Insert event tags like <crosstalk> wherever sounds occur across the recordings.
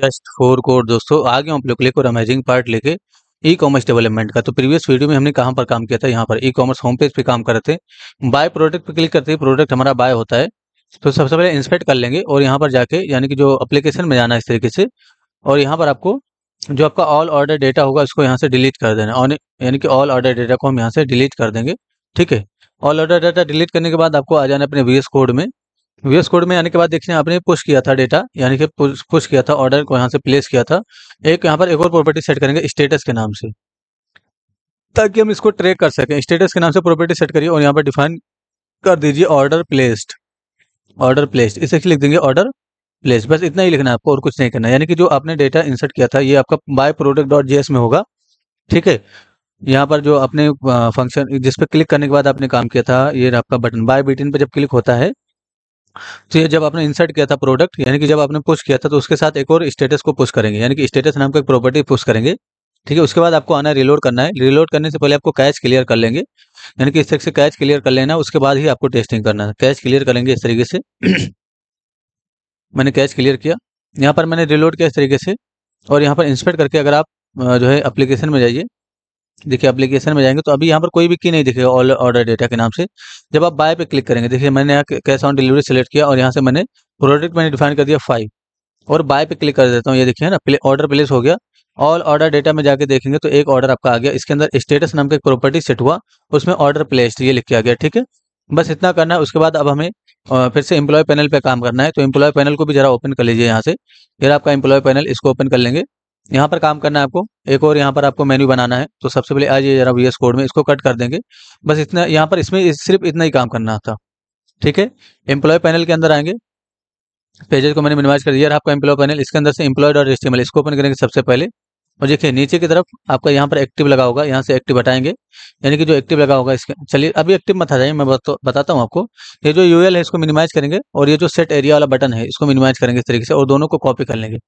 just four core दोस्तों आ गया हम लोग लेकर और अमेजिंग पार्ट लेके ई कॉमर्स डेवलपमेंट का तो प्रीवियस वीडियो में हमने कहाँ पर काम किया था यहाँ पर ई कॉमर्स होम पेज पे काम कर रहे थे बाय प्रोडक्ट पे क्लिक करते ही प्रोडक्ट हमारा बाय होता है तो सबसे पहले इंस्पेक्ट कर लेंगे और यहाँ पर जाके यानी कि जो अप्लीकेशन में जाना है इस तरीके से और यहाँ पर आपको जो आपका ऑल ऑर्डर डेटा होगा उसको यहाँ से डिलीट कर देना और यानी कि ऑल ऑर्डर डेटा को हम यहाँ से डिलीट कर देंगे ठीक है ऑल ऑर्डर डेटा डिलीट करने के बाद आपको आ जाना अपने वी कोड में वीएस कोड में आने के बाद देखिए आपने पुश किया था डेटा यानी कि पुश किया था ऑर्डर को यहाँ से प्लेस किया था एक यहाँ पर एक और प्रॉपर्टी सेट करेंगे स्टेटस के नाम से ताकि हम इसको ट्रैक कर सकें स्टेटस के नाम से प्रॉपर्टी सेट करिए और यहाँ पर डिफाइन कर दीजिए ऑर्डर प्लेस्ड ऑर्डर प्लेस्ड इसे लिख देंगे ऑर्डर प्लेस बस इतना ही लिखना है आपको और कुछ नहीं करना यानी कि जो आपने डेटा इंसर्ट किया था ये आपका बाय प्रोडक्ट डॉट एस में होगा ठीक है यहाँ पर जो आपने फंक्शन जिस पर क्लिक करने के बाद आपने काम किया था ये आपका बटन बाय बीटिन पर जब क्लिक होता है तो ये जब आपने इंसर्ट किया था प्रोडक्ट यानी कि जब आपने पुश किया था तो उसके साथ एक और स्टेटस को पुश करेंगे यानी कि स्टेटस नाम का एक प्रॉपर्टी पुश करेंगे ठीक है उसके बाद आपको आना है रिलोड करना है रिलोड करने से पहले आपको कैच क्लियर कर लेंगे यानी कि इस तरह से कैच क्लियर कर लेना उसके बाद ही आपको टेस्टिंग करना है कैच क्लियर करेंगे इस तरीके से <clears throat> मैंने कैच क्लियर किया यहाँ पर मैंने रिलोड किया इस तरीके से और यहाँ पर इंस्पेक्ट करके अगर आप जो है अप्लीकेशन में जाइए देखिए एप्लीकेशन में जाएंगे तो अभी यहाँ पर कोई भी की नहीं दिखेगा ऑल ऑर्डर डेटा के नाम से जब आप बाय पे क्लिक करेंगे देखिए मैंने यहाँ कैश ऑन डिलीवरी सेलेक्ट किया और यहाँ से मैंने प्रोडक्ट मैंने डिफाइन कर दिया फाइव और बाय पे क्लिक कर देता हूँ ये देखिए ना प्ले ऑर्डर प्लेस हो गया ऑल ऑर्डर डेटा में जाके देखेंगे तो एक ऑर्डर आपका आ गया इसके अंदर स्टेटस नाम का प्रॉपर्टी सेट हुआ उसमें ऑर्डर प्लेस्ड ये लिख के आ गया ठीक है बस इतना करना है उसके बाद अब हमें फिर से एम्प्लॉय पैनल पे काम करना है तो एम्प्लॉय पैनल को भी जरा ओपन कर लीजिए यहाँ से फिर आपका एम्प्लॉय पैनल इसको ओपन कर लेंगे यहाँ पर काम करना है आपको एक और यहाँ पर आपको मेन्यू बनाना है तो सबसे पहले आज ये जरा वी कोड में इसको कट कर देंगे बस इतना यहाँ पर इसमें इस सिर्फ इतना ही काम करना था ठीक है एम्प्लॉय पैनल के अंदर आएंगे पेजेस को मैंने मिनिमाइज कर दिया आपका एम्प्लॉय पैनल इसके अंदर से एम्प्लॉय डॉट एस्टिमल इसको ओपन करेंगे सबसे पहले और देखिए नीचे की तरफ आपका यहाँ पर एक्टिव लगा होगा यहाँ से एक्टिव हटाएंगे यानी कि जो एक्टिव लगा होगा इसके चलिए अभी एक्टिव मत आ जाए मैं बताता हूँ आपको ये जो यूएल है इसको मिनिमाइज करेंगे और ये जो सेट एरिया वाला बटन है इसको मिनिमाइज करेंगे इस तरीके से और दोनों को कॉपी कर लेंगे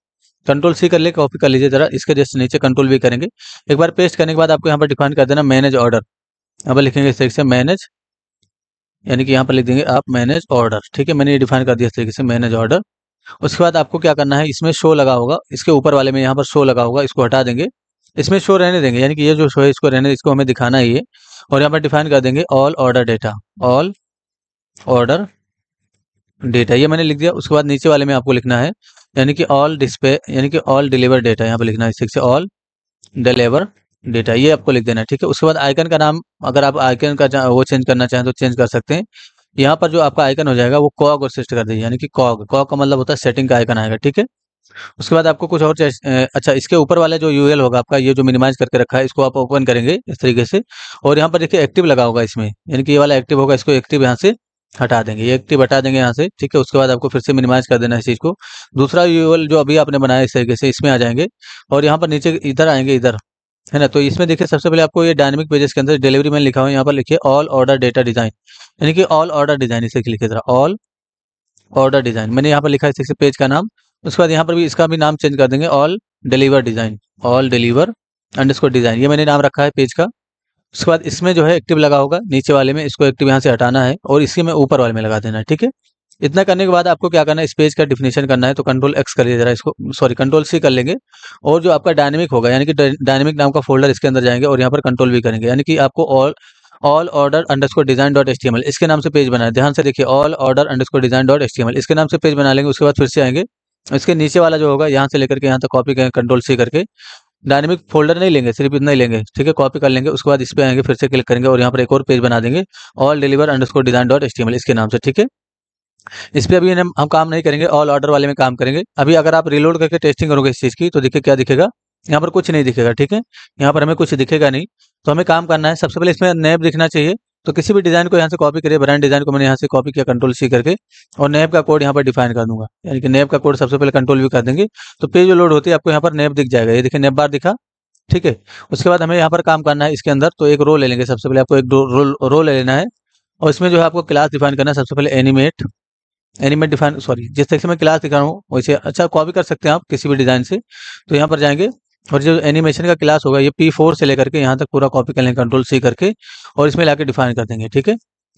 कंट्रोल सी कर ले कॉपी कर लीजिए जरा इसके जैसे नीचे कंट्रोल भी करेंगे एक बार पेस्ट करने के बाद आपको यहाँ पर डिफाइन कर देना मैनेज ऑर्डर यहाँ पर लिखेंगे इस तरीके से मैनेज यानी कि यहाँ पर लिख देंगे आप मैनेज ऑर्डर ठीक है मैंने ये डिफाइन कर दिया इस तरीके से मैनेज ऑर्डर उसके बाद आपको क्या करना है इसमें शो लगा होगा इसके ऊपर वाले में यहाँ पर शो लगा होगा इसको हटा देंगे इसमें शो रहने देंगे यानी कि ये जो शो है इसको रहने इसको हमें दिखाना ही है और यहाँ पर डिफाइन कर देंगे all order data all order data ये मैंने लिख दिया उसके बाद नीचे वाले में आपको लिखना है यानी कि ऑल डिस्पे यानी कि ऑल डिलीवर डेटा यहाँ पर लिखना है इससे से ऑल डिलीवर डेटा ये आपको लिख देना है ठीक है उसके बाद आइकन का नाम अगर आप आइकन का वो चेंज करना चाहें तो चेंज कर सकते हैं यहाँ पर जो आपका आइकन हो जाएगा वो कॉग और सिस्ट कर दीजिए यानी कि कॉग कॉग का मतलब होता है सेटिंग का आइकन आएगा ठीक है उसके बाद आपको कुछ और अच्छा इसके ऊपर वाला जो यूएल होगा आपका ये जो मिनिमाइज करके रखा है इसको आप ओपन करेंगे इस तरीके से और यहाँ पर देखिए एक्टिव लगा होगा इसमें यानी कि ये वाला एक्टिव होगा इसको एक्टिव यहाँ से हटा देंगे ये एक्टिव हटा देंगे यहाँ से ठीक है उसके बाद आपको फिर से मिनिमाइज कर देना है इस चीज़ को दूसरा यूएल जो अभी आपने बनाया इस तरीके से इसमें आ जाएंगे और यहाँ पर नीचे इधर आएंगे इधर है ना तो इसमें देखिए सबसे पहले आपको ये डायनेमिक पेजेस के अंदर डिलीवरी मैन लिखा हुआ है यहाँ पर लिखिए ऑल ऑर्डर डेटा डिजाइन यानी कि ऑल ऑर्डर डिजाइन इसे लिखे जरा ऑल ऑर्डर डिजाइन मैंने यहाँ पर लिखा है पेज का नाम उसके बाद यहाँ पर भी इसका भी नाम चेंज कर देंगे all deliver design all deliver under design ये मैंने नाम रखा है पेज का उसके बाद इसमें जो है एक्टिव लगा होगा नीचे वाले में इसको एक्टिव यहाँ से हटाना है और इसी में ऊपर वाले में लगा देना है ठीक है इतना करने के बाद आपको क्या करना है इस पेज का डिफिनेशन करना है तो कंट्रोल एक्स रहा जरा इसको सॉरी कंट्रोल सी कर लेंगे और जो आपका डायनेमिक होगा यानी कि डायनेमिक नाम का फोल्डर इसके अंदर जाएंगे और यहाँ पर कंट्रोल भी करेंगे यानी कि आपको all all order underscore design dot L इसके नाम से पेज बनाए ध्यान से देखिए all order underscore design dot L इसके नाम से पेज बना लेंगे उसके बाद फिर से आएंगे इसके नीचे वाला जो होगा यहाँ से लेकर के यहाँ तक कॉपी करें कंट्रोल सी करके डायनेमिक फोल्डर नहीं लेंगे सिर्फ इतना ही लेंगे ठीक है कॉपी कर लेंगे उसके बाद इस पर आएंगे फिर से क्लिक करेंगे और यहाँ पर एक और पेज बना देंगे all deliver underscore design dot S इसके नाम से ठीक है इस पर अभी हम काम नहीं करेंगे ऑल ऑर्डर वाले में काम करेंगे अभी अगर आप रिलोड करके टेस्टिंग करोगे इस चीज़ की तो देखिए क्या दिखेगा यहाँ पर कुछ नहीं दिखेगा ठीक है यहाँ पर हमें कुछ दिखेगा नहीं तो हमें काम करना है सबसे पहले इसमें नेब दिखना चाहिए तो किसी भी डिज़ाइन को यहाँ से कॉपी करिए ब्रांड डिज़ाइन को मैंने यहाँ से कॉपी किया कंट्रोल सी करके और नेब का कोड यहाँ पर डिफाइन कर दूंगा यानी कि नेब का कोड सबसे पहले कंट्रोल भी कर देंगे तो पेज लोड होती है आपको यहाँ पर नेब दिख जाएगा ये देखिए नेब बार दिखा ठीक है उसके बाद हमें यहाँ पर काम करना है इसके अंदर तो एक रो ले लेंगे सबसे पहले आपको एक रो ले लेना है और इसमें जो है आपको क्लास डिफाइन करना है सबसे पहले एनिमेट एनिमेट डिफाइन सॉरी जिस तरह से मैं क्लास दिखा रहा हूँ वैसे अच्छा कॉपी कर सकते हैं आप किसी भी डिज़ाइन से तो यहाँ पर जाएंगे और जो एनिमेशन का क्लास होगा ये पी फोर से लेकर के यहाँ तक पूरा कॉपी कर लेंगे कंट्रोल सी करके और इसमें लाके डिफाइन कर देंगे ठीक है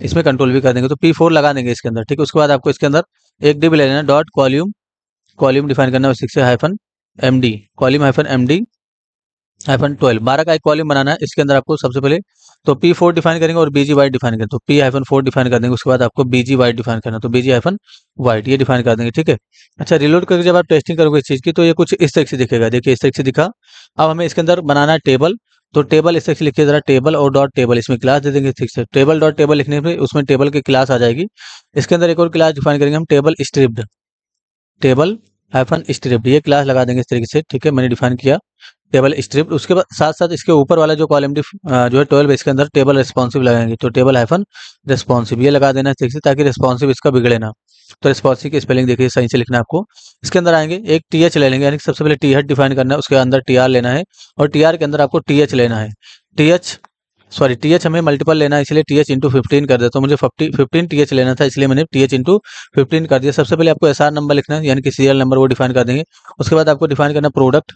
इसमें कंट्रोल भी कर देंगे तो पी फोर लगा देंगे इसके अंदर ठीक है उसके बाद आपको इसके अंदर एक डी भी ले लेना डॉट कॉल्यूम कॉल्यूम डिफाइन करना है six hyphen M D column hyphen M D hyphen twelve बारह का एक कॉल्यूम बनाना है इसके अंदर आपको सबसे पहले तो पी फोर डिफाइन करेंगे और बीजी वाइट डिफाइन करेंगे तो पी हाइफन फोर डिफाइन कर देंगे उसके बाद आपको बीजी वाइट डिफाइन करना तो बीजी हाइफन वाइट ये डिफाइन कर देंगे ठीक है अच्छा रिलोड करके जब आप टेस्टिंग करोगे इस चीज़ की तो ये कुछ इस तरीके से दिखेगा देखिए इस तरीके से दिखा अब हमें इसके अंदर बनाना है टेबल तो टेबल इस तरीके से लिखिए जरा टेबल और डॉट टेबल इसमें क्लास दे देंगे ठीक से टेबल डॉट टेबल लिखने पर उसमें टेबल की क्लास आ जाएगी इसके अंदर एक और क्लास डिफाइन करेंगे हम table striped table hyphen striped ये क्लास लगा देंगे इस तरीके से ठीक है मैंने डिफाइन किया टेबल स्ट्रिप उसके बाद साथ साथ इसके ऊपर वाला जो कॉलम जो है ट्वेल्व इसके अंदर टेबल रिस्पॉन्सिव लगाएंगे तो टेबल हाइफन रिस्पॉन्सिव ये लगा देना ठीक से ताकि रिस्पॉन्सिव इसका बिगड़े ना तो रिस्पॉन्सिव की स्पेलिंग देखिए सही से लिखना आपको इसके अंदर आएंगे एक टी एच ले लेंगे यानी सबसे पहले टी एच डिफाइन करना है उसके अंदर टी आर लेना है और टी आर के अंदर आपको टी एच लेना है T H sorry T H हमें मल्टीपल लेना है इसलिए टी एच इंटू फिफ्टीन कर दे तो मुझे फिफ्टी फिफ्टीन टी एच लेना था इसलिए मैंने टी एच इंटू फिफ्टीन कर दिया सबसे पहले आपको एस आर नंबर लिखना है यानी कि सीरियल नंबर वो डिफाइन कर देंगे उसके बाद आपको डिफाइन करना प्रोडक्ट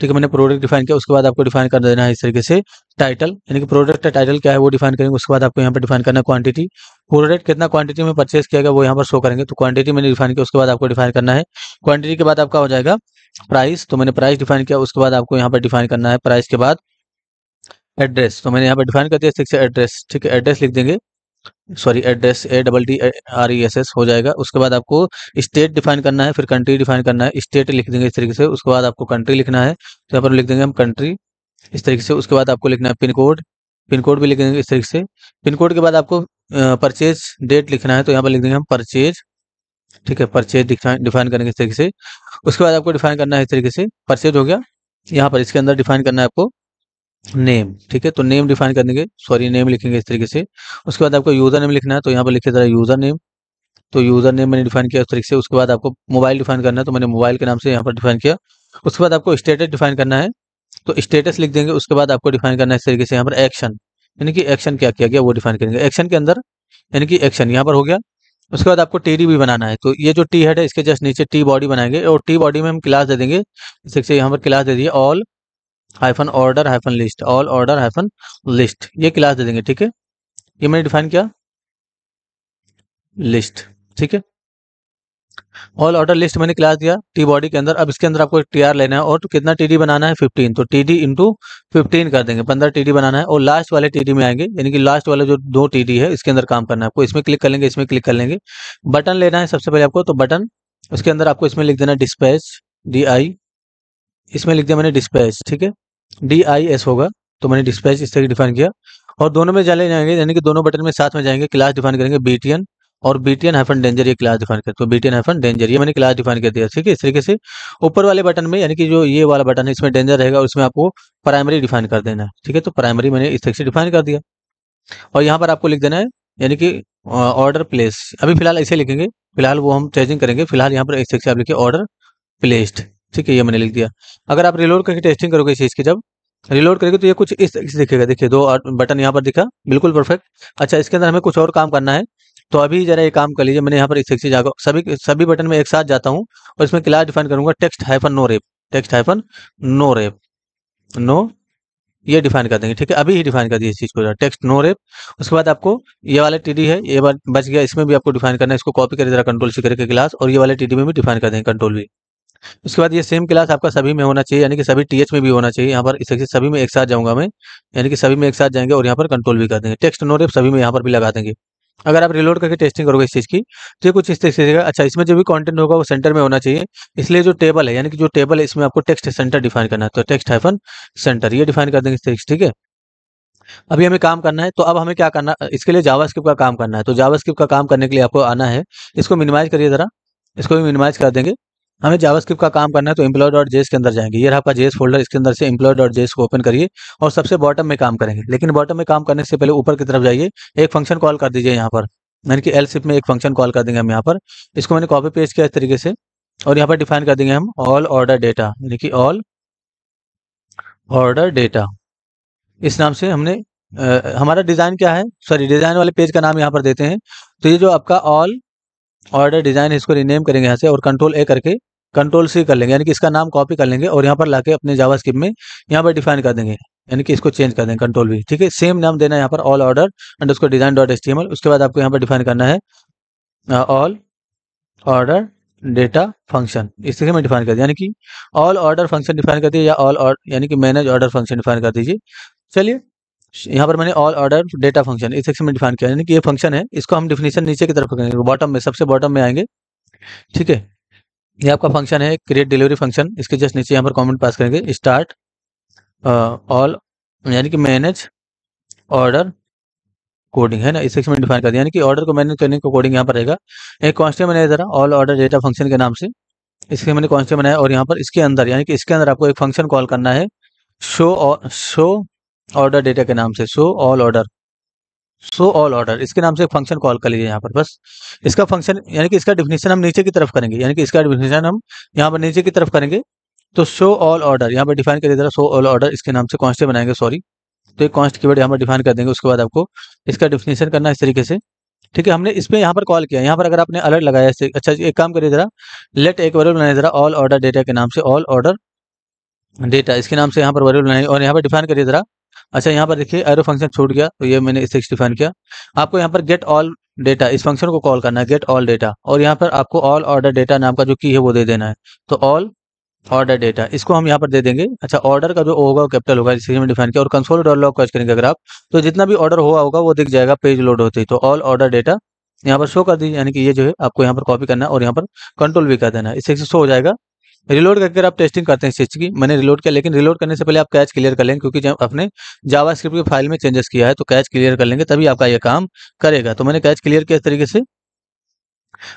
ठीक है मैंने प्रोडक्ट डिफाइन किया उसके बाद आपको डिफाइन कर देना है इस तरीके से टाइटल यानी कि प्रोडक्ट का टाइटल क्या है वो डिफाइन करेंगे उसके बाद आपको यहाँ पर डिफाइन करना है क्वांटिटी प्रोडक्ट कितना क्वांटिटी में परचेस किया गया वो यहाँ पर शो करेंगे तो क्वांटिटी मैंने डिफाइन किया उसके बाद आपको डिफाइन करना है क्वांटिटी के बाद आपका हो जाएगा प्राइस तो मैंने प्राइस डिफाइन किया उसके बाद आपको यहाँ पर डिफाइन करना है प्राइस के बाद एड्रेस तो मैंने यहाँ पर डिफाइन कर दिया एड्रेस ठीक है एड्रेस लिख देंगे sorry address A double D R E S S हो जाएगा उसके बाद आपको स्टेट डिफाइन करना है फिर कंट्री डिफाइन करना है स्टेट लिख देंगे इस तरीके से उसके बाद आपको कंट्री लिखना है तो यहाँ पर लिख देंगे हम कंट्री इस तरीके से उसके बाद आपको लिखना है पिन कोड पिन कोड भी लिख देंगे इस तरीके से पिन कोड के बाद आपको परचेज डेट लिखना है तो यहाँ पर लिख देंगे हम परचेज ठीक है परचेज डिफाइन करेंगे इस तरीके से उसके बाद आपको डिफाइन करना है इस तरीके से परचेज हो गया यहाँ पर इसके अंदर डिफाइन करना है आपको नेम ठीक है तो नेम डिफाइन कर देंगे सॉरी नेम लिखेंगे इस तरीके से उसके बाद आपको यूजर नेम लिखना है तो यहाँ पर लिखे जरा यूजर नेम तो यूजर नेम मैंने डिफाइन किया उस तरीके से उसके बाद आपको मोबाइल डिफाइन करना है तो मैंने मोबाइल के नाम से यहाँ पर डिफाइन किया उसके बाद आपको स्टेटस डिफाइन करना है तो स्टेटस लिख देंगे उसके बाद आपको डिफाइन करना है इस तरीके से यहाँ पर एक्शन यानी कि एक्शन क्या किया गया वो डिफाइन करेंगे एक्शन के अंदर यानी कि एक्शन यहाँ पर हो गया उसके बाद आपको टी भी बनाना है तो ये जो टी हेड है इसके जस्ट नीचे टी बॉडी बनाएंगे और टी बॉडी में हम क्लास दे देंगे इस यहाँ पर क्लास दे दिए all hyphen order hyphen list all order hyphen list ये क्लास दे देंगे ठीक है ये मैंने डिफाइन किया लिस्ट ठीक है ऑल ऑर्डर लिस्ट मैंने क्लास दिया टी बॉडी के अंदर अब इसके अंदर आपको टी आर लेना है और तो कितना टी डी बनाना है फिफ्टीन तो टी डी इंटू फिफ्टीन कर देंगे पंद्रह टी डी बनाना है और लास्ट वाले टी डी में आएंगे यानी कि लास्ट वाले जो दो टी डी है इसके अंदर काम करना है आपको इसमें क्लिक कर लेंगे इसमें क्लिक कर लेंगे बटन लेना है सबसे पहले आपको तो बटन उसके अंदर आपको इसमें लिख देना डिस्पैच डी आई इसमें लिख दिया मैंने डिस्पैच ठीक है डी आई एस होगा तो मैंने डिस्पैच इस तरह डिफाइन किया और दोनों में चले जाएंगे यानी कि दोनों बटन में साथ में जाएंगे क्लास डिफाइन करेंगे बीटीएन और बीटीएन हाइफन डेंजर ये क्लास डिफाइन करते तो बीटीएन हाइफन डेंजर ये मैंने क्लास डिफाइन कर दिया ठीक है इस तरीके से ऊपर वाले बटन में यानी कि जो ये वाला बटन है इसमें डेंजर रहेगा और इसमें आपको प्राइमरी डिफाइन कर देना है ठीक है तो प्राइमरी मैंने इस तरीके से डिफाइन कर दिया और यहाँ पर आपको लिख देना है यानी कि ऑर्डर प्लेस अभी फिलहाल ऐसे लिखेंगे फिलहाल वो हम चेंजिंग करेंगे फिलहाल यहाँ पर इस तरीके से आप लिखिए ऑर्डर प्लेस्ड ठीक है ये मैंने लिख दिया अगर आप रिलोड करके टेस्टिंग करोगे इस चीज़ की जब रिलोड करेंगे तो ये कुछ इस तरीके से दिखेगा देखिए दो बटन यहाँ पर दिखा बिल्कुल परफेक्ट अच्छा इसके अंदर हमें कुछ और काम करना है तो अभी जरा ये काम कर लीजिए मैंने यहाँ पर इस तरीके जाकर सभी सभी बटन में एक साथ जाता हूँ और इसमें क्लास डिफाइन करूंगा text hyphen no wrap text hyphen no wrap no ये डिफाइन कर देंगे ठीक है अभी ही डिफाइन कर दिए इस चीज़ को टेक्स्ट नो रेप उसके बाद आपको ये वाला टीडी है ये बच गया इसमें भी आपको डिफाइन करना है इसको कॉपी करें जरा कंट्रोल सी करके क्लास और ये वाले टीडी में भी डिफाइन कर देंगे कंट्रोल भी उसके बाद ये सेम क्लास आपका सभी में होना चाहिए यानी कि सभी टीएच में भी होना चाहिए यहाँ पर इस सभी में एक साथ जाऊंगा मैं यानी कि सभी में एक साथ जाएंगे और यहाँ पर कंट्रोल भी कर देंगे टेक्स्ट नोट सभी में यहाँ पर भी लगा देंगे अगर आप रिलोड करके टेस्टिंग करोगे इस चीज़ की तो ये कुछ इस तरीके से अच्छा इसमें जो भी कंटेंट होगा वो सेंटर में होना चाहिए इसलिए जो टेबल है यानी कि जो टेबल है इसमें आपको टेक्स्ट सेंटर डिफाइन करना है तो टेक्स्ट हाइफन सेंटर ये डिफाइन कर देंगे इस तरीके ठीक है अभी हमें काम करना है तो अब हमें क्या करना इसके लिए जावास्क्रिप्ट का काम करना है तो जावास्क्रिप्ट का काम करने के लिए आपको आना है इसको मिनिमाइज करिए ज़रा इसको भी मिनिमाइज कर देंगे हमें जावास्क्रिप्ट का काम करना है तो इम्प्लॉय डॉट जेस के अंदर जाएंगे ये आपका जेस फोल्डर इसके अंदर से इम्प्लॉय डॉट जेस को ओपन करिए और सबसे बॉटम में काम करेंगे लेकिन बॉटम में काम करने से पहले ऊपर की तरफ जाइए एक फंक्शन कॉल कर दीजिए यहाँ पर यानी कि एल सिप में एक फंक्शन कॉल कर देंगे हम यहाँ पर इसको मैंने कॉपी पेस्ट किया इस तरीके से और यहाँ पर डिफाइन कर देंगे हम ऑल ऑर्डर डेटा यानी कि ऑल ऑर्डर डेटा इस नाम से हमने आ, हमारा डिज़ाइन क्या है सॉरी डिज़ाइन वाले पेज का नाम यहाँ पर देते हैं तो ये जो आपका ऑल ऑर्डर डिजाइन इसको रिनेम करेंगे यहाँ से और कंट्रोल ए करके कंट्रोल सी कर लेंगे यानी कि इसका नाम कॉपी कर लेंगे और यहाँ पर लाके अपने जावा स्किप में यहाँ पर डिफाइन कर देंगे यानी कि इसको चेंज कर देंगे कंट्रोल भी ठीक है सेम नाम देना है यहाँ पर ऑल ऑर्डर एंड उसको डिजाइन डॉट एस उसके बाद आपको यहाँ पर डिफाइन करना है ऑल ऑर्डर डेटा फंक्शन इस तरह में डिफाइन कर दिया यानी कि ऑल ऑर्डर फंक्शन डिफाइन कर दिए या ऑल ऑर्डर यानी कि मैनेज ऑर्डर फंक्शन डिफाइन कर दीजिए चलिए यहाँ पर मैंने ऑल ऑर्डर डेटा फंक्शन इस सेक्शन में डिफाइन किया यानी कि ये फंक्शन है इसको हम डिफिनेशन नीचे की तरफ करेंगे बॉटम में सबसे बॉटम में आएंगे ठीक है ये आपका फंक्शन है क्रिएट डिलीवरी फंक्शन इसके जस्ट नीचे यहाँ पर कॉमेंट पास करेंगे स्टार्ट ऑल uh, यानी कि मैनेज ऑर्डर कोडिंग है ना इस सेक्शन में डिफाइन कर दिया यानी कि ऑर्डर को मैनेज करने का कोडिंग यहाँ पर रहेगा एक कॉन्स्टेंट बनाया जरा ऑल ऑर्डर डेटा फंक्शन के नाम से इसके मैंने कॉन्स्टेंट बनाया और यहाँ पर इसके अंदर यानी कि इसके अंदर आपको एक फंक्शन कॉल करना है शो शो ऑर्डर डेटा के नाम से show all order show all order इसके नाम से एक फंक्शन कॉल कर लीजिए यहाँ पर बस इसका फंक्शन यानी कि इसका डिफिनेशन हम नीचे की तरफ करेंगे यानी कि इसका डिफिनेशन हम यहाँ पर नीचे की तरफ करेंगे तो शो ऑल ऑर्डर यहाँ पर डिफाइन करिए जरा शो ऑल ऑर्डर इसके नाम से कॉन्स्ट बनाएंगे सॉरी तो एक कॉन्स्ट कीवर्ड यहाँ पर डिफाइन कर देंगे उसके बाद आपको इसका डिफिनेशन करना इस तरीके से ठीक है हमने इसमें यहाँ पर कॉल किया यहाँ पर अगर आपने अलर्ट लगाया इससे अच्छा एक काम करिए जरा लेट एक वर्ल बनाए जरा ऑल ऑर्डर डेटा के नाम से ऑल ऑर्डर डेटा इसके नाम से यहाँ पर वर्बल बनाए और यहाँ पर डिफाइन करिए जरा अच्छा यहाँ पर देखिए एरो फंक्शन छूट गया तो ये मैंने इसे डिफाइन किया आपको यहाँ पर गेट ऑल डेटा इस फंक्शन को कॉल करना है गेट ऑल डेटा और यहाँ पर आपको ऑल ऑर्डर डेटा नाम का जो की है वो दे देना है तो ऑल ऑर्डर डेटा इसको हम यहाँ पर दे देंगे अच्छा ऑर्डर का जो होगा वो कैपिटल होगा जिससे में डिफाइन किया और कंसोल डॉट लॉग कॉज करेंगे अगर आप तो जितना भी ऑर्डर हुआ होगा वो दिख जाएगा पेज लोड होते ही तो ऑल ऑर्डर डेटा यहाँ पर शो कर दीजिए यानी कि ये जो है आपको यहाँ पर कॉपी करना है और यहाँ पर कंट्रोल भी कर देना है इससे शो हो जाएगा रिलोड करके आप टेस्टिंग करते हैं इस चीज़ की मैंने रिलोड किया लेकिन रिलोड करने से पहले आप कैच क्लियर कर लेंगे क्योंकि जब आपने जावा स्क्रिप्ट की फाइल में चेंजेस किया है तो कैच क्लियर कर लेंगे तभी आपका ये काम करेगा तो मैंने कैच क्लियर किया इस तरीके से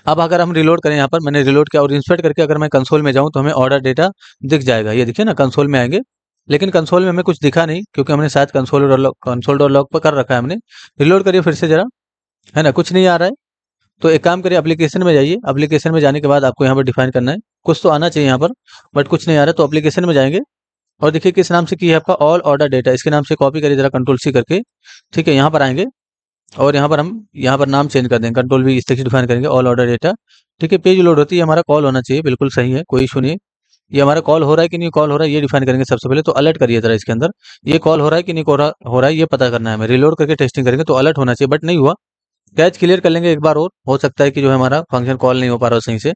अब अगर हम रिलोड करें यहाँ पर मैंने रिलोड किया और इंस्पेक्ट करके अगर मैं कंसोल में जाऊँ तो हमें ऑर्डर डेटा दिख जाएगा ये देखिए ना कंसोल में आएंगे लेकिन कंसोल में हमें कुछ दिखा नहीं क्योंकि हमने शायद console dot log console dot log log पर कर रखा है हमने रिलोड करिए फिर से जरा है ना कुछ नहीं आ रहा है तो एक काम करिए एप्लीकेशन में जाइए एप्लीकेशन में जाने के बाद आपको यहाँ पर डिफाइन करना है कुछ तो आना चाहिए यहाँ पर बट कुछ नहीं आ रहा तो एप्लीकेशन में जाएंगे और देखिए किस नाम से की है आपका ऑल ऑर्डर डेटा इसके नाम से कॉपी करिए जरा कंट्रोल सी करके ठीक है यहाँ पर आएंगे और यहाँ पर हम यहाँ पर नाम चेंज कर देंगे कंट्रोल भी इस तरह से डिफाइन करेंगे ऑल ऑर्डर डेटा ठीक है पेज लोड होती है हमारा कॉल होना चाहिए बिल्कुल सही है कोई इशू नहीं ये हमारा कॉल हो रहा है कि नहीं कॉल हो रहा है ये डिफाइन करेंगे सबसे पहले तो अलर्ट करिए जरा इसके अंदर ये कॉल हो रहा है कि नहीं हो रहा है ये पता करना है हमें रिलोड करके टेस्टिंग करेंगे तो अलर्ट होना चाहिए बट नहीं हुआ कैच क्लियर कर लेंगे एक बार और हो सकता है कि जो है हमारा फंक्शन कॉल नहीं हो पा रहा सही से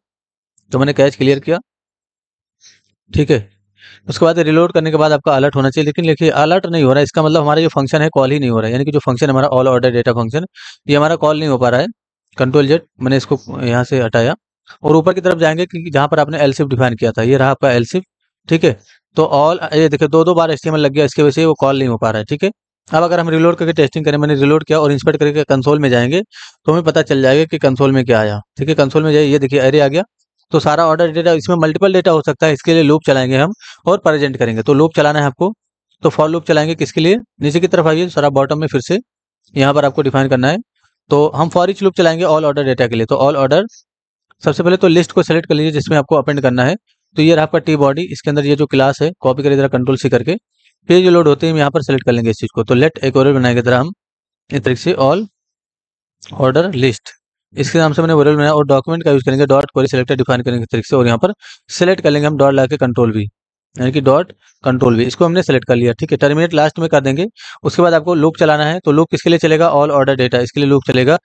तो मैंने कैच क्लियर किया ठीक है उसके बाद रिलोड करने के बाद आपका अलर्ट होना चाहिए लेकिन देखिए अलर्ट नहीं हो रहा है इसका मतलब हमारा जो फंक्शन है कॉल ही नहीं हो रहा है यानी कि जो फंक्शन हमारा ऑल ऑर्डर डेटा फंक्शन ये हमारा कॉल नहीं हो पा रहा है कंट्रोल जेट मैंने इसको यहाँ से हटाया और ऊपर की तरफ जाएंगे कि जहाँ पर आपने एलसीफ डिफाइन किया था ये रहा आपका एलसीफ ठीक है तो ऑल ये देखिए दो दो बार एस लग गया इसकी वजह से वो कॉल नहीं हो पा रहा है ठीक है अब अगर हम रिलोड करके टेस्टिंग करें मैंने रिलोड किया और इंस्पेक्ट करके कंसोल में जाएंगे तो हमें पता चल जाएगा कि कंसोल में क्या आया ठीक है कंसोल में जाइए ये देखिए एरे आ गया तो सारा ऑर्डर डेटा इसमें मल्टीपल डेटा हो सकता है इसके लिए लूप चलाएंगे हम और प्रेजेंट करेंगे तो लूप चलाना है आपको तो फॉर लूप चलाएंगे किसके लिए नीचे की तरफ आइए सारा बॉटम में फिर से यहाँ पर आपको डिफाइन करना है तो हम फॉर इच लूप चलाएंगे ऑल ऑर्डर डेटा के लिए तो ऑल ऑर्डर सबसे पहले तो लिस्ट को सेलेक्ट कर लीजिए जिसमें आपको अपेंड करना है तो ये रहा आपका टी बॉडी इसके अंदर ये जो क्लास है कॉपी करिए जरा कंट्रोल सी करके पेज लोड होते ही हम यहाँ पर सेलेक्ट कर लेंगे इस चीज़ को तो लेट एक ओरल बनाने की तरह हम इस तरीके से ऑल ऑर्डर लिस्ट इसके नाम से मैंने ओरल बनाया और डॉक्यूमेंट का यूज़ करेंगे डॉट कोरी सेलेक्टर डिफाइन करेंगे तरीके से और यहाँ पर सेलेक्ट कर लेंगे हम डॉट ला के कंट्रोल भी यानी कि डॉट कंट्रोल भी इसको हमने सेलेक्ट कर लिया ठीक है टर्मिनेट लास्ट में कर देंगे उसके बाद आपको लूप चलाना है तो लूप किसके लिए चलेगा ऑल ऑर्डर डेटा इसके लिए लूप चलेगा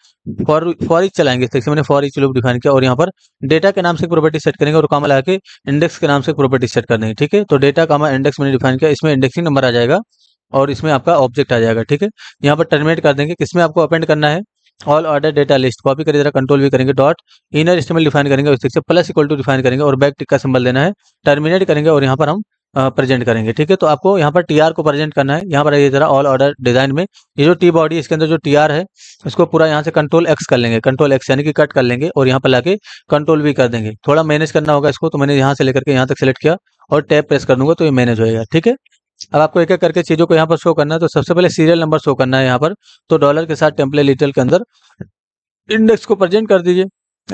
फॉर फॉर इच चलाएंगे तो इस मैंने फॉर इच लूप डिफाइन किया और यहाँ पर डेटा के नाम से प्रॉपर्टी सेट करेंगे और काम लगा के इंडेक्स के नाम से प्रॉपर्टी सेट कर देंगे ठीक है तो डेटा कामा इंडेक्स मैंने डिफाइन किया इसमें इंडेक्सिंग नंबर आ जाएगा और इसमें आपका ऑब्जेक्ट आ जाएगा ठीक है यहाँ पर टर्मिनेट कर देंगे किसमें आपको अपेंड करना है all order data list copy करिए जरा कंट्रोल भी करेंगे डॉट इनर स्टेमल डिफाइन करेंगे उस से प्लस इक्वल टू डिफाइन करेंगे और बैक टिक का संबल देना है टर्मिनेट करेंगे और यहाँ पर हम प्रेजेंट करेंगे ठीक है तो आपको यहाँ पर टीआर को प्रेजेंट करना है यहाँ पर आइए जरा ऑल ऑर्डर डिजाइन में ये जो टी बॉडी इसके अंदर जो टीआर है इसको पूरा यहाँ से कंट्रोल एक्स कर लेंगे कंट्रोल एक्स यानी कि कट कर लेंगे और यहाँ पर लाके कंट्रोल भी कर देंगे थोड़ा मैनेज करना होगा इसको तो मैंने यहाँ से लेकर के यहाँ तक सेलेक्ट किया और टैब प्रेस कर दूंगा तो ये मैनेज होएगा ठीक है अब आपको एक एक करके चीज़ों को यहाँ पर शो करना है तो सबसे पहले सीरियल नंबर शो करना है यहाँ पर तो डॉलर के साथ टेम्पले लिटल के अंदर इंडेक्स को प्रेजेंट कर दीजिए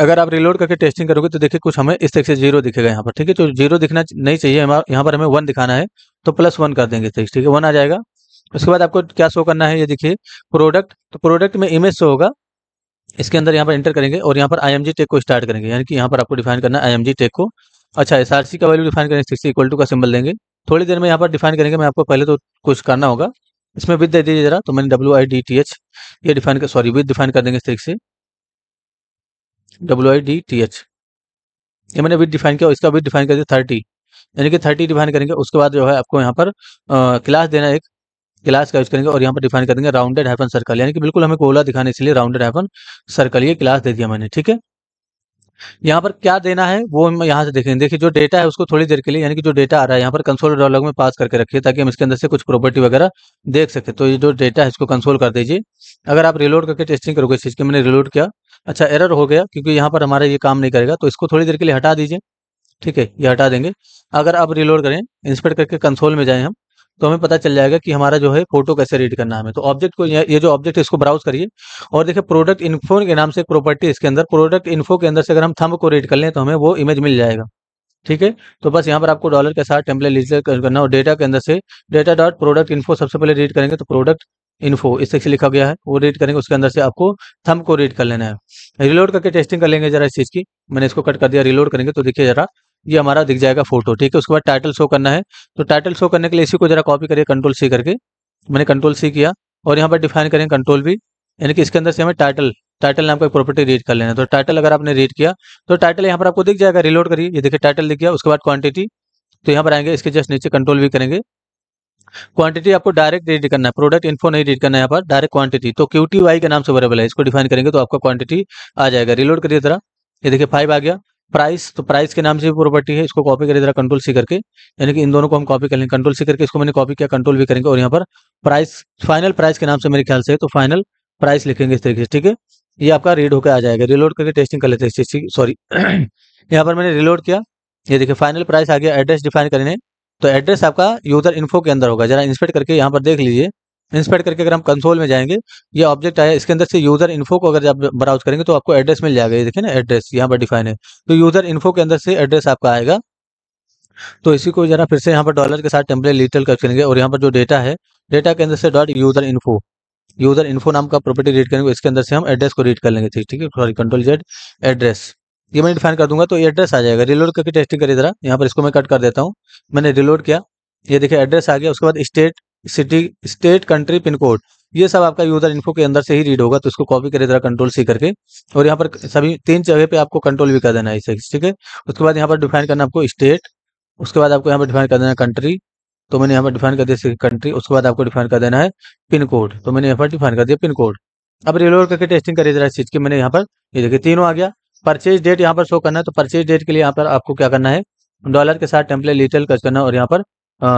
अगर आप रिलोड करके टेस्टिंग करोगे तो देखिए कुछ हमें इस तरह से जीरो दिखेगा यहाँ पर ठीक है तो जीरो दिखना नहीं चाहिए यहाँ पर हमें वन दिखाना है तो प्लस वन कर देंगे ठीक है वन आ जाएगा उसके बाद आपको क्या शो करना है ये देखिए प्रोडक्ट तो प्रोडक्ट में इमेज शो होगा इसके अंदर यहाँ पर एंटर करेंगे और यहाँ पर आई टेक को स्टार्ट करेंगे यानी कि यहाँ पर आपको डिफाइन करना है आई टेक को अच्छा एस का वैल्यू डिफाइन करेंगे सिक्स इक्वल टू का सिंबल देंगे थोड़ी देर में यहाँ पर डिफाइन करेंगे मैं आपको पहले तो कुछ करना होगा इसमें विद दे दीजिए जरा तो मैंने W I D T H ये डिफाइन कर सॉरी विद डिफाइन कर देंगे इस तरीके से W I D T H ये मैंने विद डिफाइन किया इसका विद डिफाइन कर दिया थर्टी यानी कि थर्टी डिफाइन करेंगे उसके बाद जो है आपको यहाँ पर क्लास देना एक क्लास का यूज करेंगे और यहाँ पर डिफाइन कर देंगे राउंडेड हैफन सर्कल यानी कि बिल्कुल हमें गोला दिखाने इसलिए राउंडेड हैफन सर्कल ये क्लास दे दिया मैंने ठीक है यहाँ पर क्या देना है वो हम यहाँ से देखेंगे देखिए जो डेटा है उसको थोड़ी देर के लिए यानी कि जो डेटा आ रहा है यहाँ पर कंसोल डायलॉग में पास करके रखिए ताकि हम इसके अंदर से कुछ प्रॉपर्टी वगैरह देख सके तो ये जो डेटा है इसको कंसोल कर दीजिए अगर आप रिलोड करके टेस्टिंग करोगे इस चीज़ की मैंने रिलोड किया अच्छा एरर हो गया क्योंकि यहाँ पर हमारा ये काम नहीं करेगा तो इसको थोड़ी देर के लिए हटा दीजिए ठीक है ये हटा देंगे अगर आप रिलोड करें इंस्पेक्ट करके कंसोल में जाएँ हम तो हमें पता चल जाएगा कि हमारा जो है फोटो कैसे रीड करना है हमें तो ऑब्जेक्ट को ये जो ऑब्जेक्ट है इसको ब्राउज करिए और देखिए प्रोडक्ट इन्फो के नाम से प्रॉपर्टी इसके अंदर प्रोडक्ट इन्फो के अंदर से अगर हम थंब को रीड कर लें तो हमें वो इमेज मिल जाएगा ठीक है तो बस यहाँ पर आपको डॉलर के साथ टेम्पलेट लीजिए करना और डेटा के अंदर से डेटा डॉट प्रोडक्ट इन्फो सबसे पहले रीड करेंगे तो प्रोडक्ट इन्फो इस से लिखा गया है वो रीड करेंगे उसके अंदर से आपको थंब को रीड कर लेना है रिलोड करके टेस्टिंग कर लेंगे जरा इस चीज़ की मैंने इसको कट कर दिया रिलोड करेंगे तो देखिए जरा ये हमारा दिख जाएगा फोटो ठीक है उसके बाद टाइटल शो करना है तो टाइटल शो करने के लिए इसी को जरा कॉपी करिए कंट्रोल सी करके मैंने कंट्रोल सी किया और यहाँ पर डिफाइन करें कंट्रोल भी यानी कि इसके अंदर से हमें टाइटल टाइटल नाम का प्रॉपर्टी रीड कर लेना है तो टाइटल अगर आपने रीड किया तो टाइटल यहाँ पर आपको दिख जाएगा रिलोड करिए ये देखिए टाइटल दिख गया उसके बाद क्वांटिटी तो यहाँ पर आएंगे इसके जस्ट नीचे कंट्रोल भी करेंगे क्वांटिटी आपको डायरेक्ट रीड करना है प्रोडक्ट इन्फो नहीं रीड करना है यहाँ पर डायरेक्ट क्वांटिटी तो क्यू के नाम से वेरेबल है इसको डिफाइन करेंगे तो आपका क्वांटिटी आ जाएगा रिलोड करिए जरा ये देखिए फाइव आ गया प्राइस तो प्राइस के नाम से भी प्रॉपर्टी है इसको कॉपी करें जरा कंट्रोल सी करके यानी कि इन दोनों को हम कॉपी कर लेंगे कंट्रोल सी करके इसको मैंने कॉपी किया कंट्रोल भी करेंगे और यहाँ पर प्राइस फाइनल प्राइस के नाम से मेरे ख्याल से तो फाइनल प्राइस लिखेंगे इस तरीके से ठीक है ये आपका रीड होकर आ जाएगा रिलोड करके टेस्टिंग कर लेते हैं सॉरी <clears throat> यहाँ पर मैंने रिलोड किया ये देखिए फाइनल प्राइस आ गया एड्रेस डिफाइन करने तो एड्रेस आपका यूजर इन्फो के अंदर होगा जरा इंस्पेक्ट करके यहाँ पर देख लीजिए इंस्पेक्ट करके अगर हम कंसोल में जाएंगे ये ऑब्जेक्ट आया इसके अंदर से यूजर इन्फो को अगर आप ब्राउज करेंगे तो आपको एड्रेस मिल जाएगा ये देखिए ना एड्रेस यहाँ पर डिफाइन है तो यूजर इन्फो के अंदर से एड्रेस आपका आएगा तो इसी को जरा फिर से यहाँ पर डॉलर के साथ टेम्पलेट लिटल कर करेंगे और यहाँ पर जो डेटा है डेटा के अंदर से dot user info user info नाम का प्रॉपर्टी रीड करेंगे इसके अंदर से हम एड्रेस को रीड कर लेंगे ठीक ठीक है सॉरी कंट्रोल जेड एड्रेस ये मैं डिफाइन कर दूंगा तो ये एड्रेस आ जाएगा रिलोड करके टेस्टिंग करिए जरा यहाँ पर इसको मैं कट कर देता हूँ मैंने रिलोड किया ये देखिए एड्रेस आ गया उसके बाद state city state country pin code ये सब आपका यूजर इन्फो के अंदर से ही रीड होगा तो इसको कॉपी करें जरा कंट्रोल सी करके और यहाँ पर सभी तीन जगह पे आपको कंट्रोल भी कर देना है इसे ठीक है उसके बाद यहाँ पर डिफाइन करना आपको स्टेट उसके बाद आपको यहाँ पर डिफाइन कर देना कंट्री तो मैंने यहाँ पर डिफाइन कर दिया कंट्री उसके बाद आपको डिफाइन कर देना है पिन कोड तो मैंने यहाँ पर डिफाइन कर दिया पिन कोड अब रिलोड करके टेस्टिंग करिए जरा इस चीज़ की मैंने यहाँ पर ये देखिए तीनों आ गया परचेज डेट यहाँ पर शो करना है तो परचेज डेट के लिए यहाँ पर आपको क्या करना है डॉलर के साथ टेम्पलेट लिटल कर करना और यहाँ पर